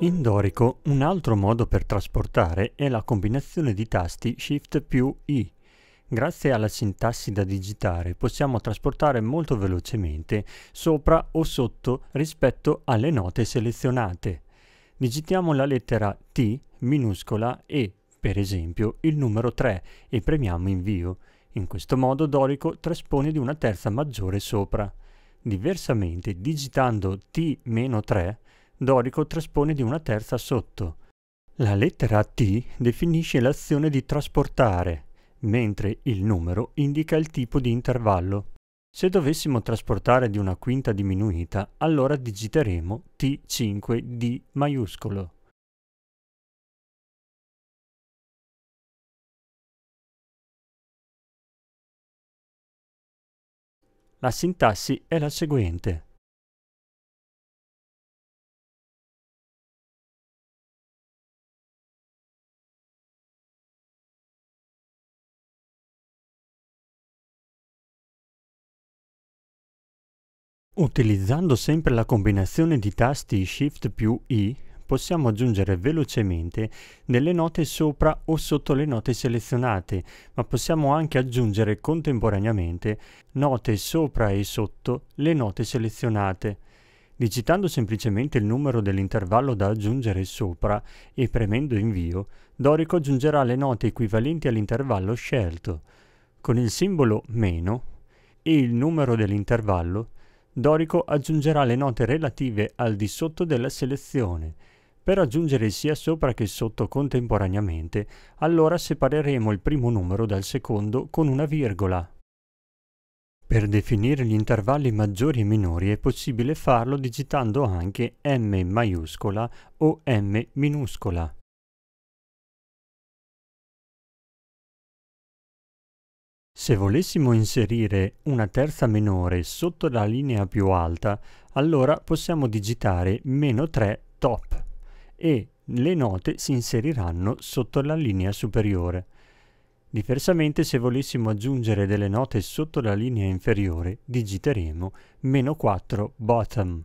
In dorico un altro modo per trasportare è la combinazione di tasti Shift più I. Grazie alla sintassi da digitare possiamo trasportare molto velocemente sopra o sotto rispetto alle note selezionate. Digitiamo la lettera T minuscola e, per esempio, il numero 3 e premiamo invio. In questo modo Dorico traspone di una terza maggiore sopra. Diversamente, digitando T-3 Dorico traspone di una terza sotto. La lettera T definisce l'azione di trasportare, mentre il numero indica il tipo di intervallo. Se dovessimo trasportare di una quinta diminuita, allora digiteremo T5D maiuscolo. La sintassi è la seguente. Utilizzando sempre la combinazione di tasti Shift più I, possiamo aggiungere velocemente delle note sopra o sotto le note selezionate, ma possiamo anche aggiungere contemporaneamente note sopra e sotto le note selezionate. Digitando semplicemente il numero dell'intervallo da aggiungere sopra e premendo invio, Dorico aggiungerà le note equivalenti all'intervallo scelto. Con il simbolo meno e il numero dell'intervallo Dorico aggiungerà le note relative al di sotto della selezione. Per aggiungere sia sopra che sotto contemporaneamente, allora separeremo il primo numero dal secondo con una virgola. Per definire gli intervalli maggiori e minori è possibile farlo digitando anche m maiuscola o m minuscola. Se volessimo inserire una terza minore sotto la linea più alta, allora possiamo digitare meno 3 top e le note si inseriranno sotto la linea superiore. Diversamente se volessimo aggiungere delle note sotto la linea inferiore digiteremo meno 4 bottom.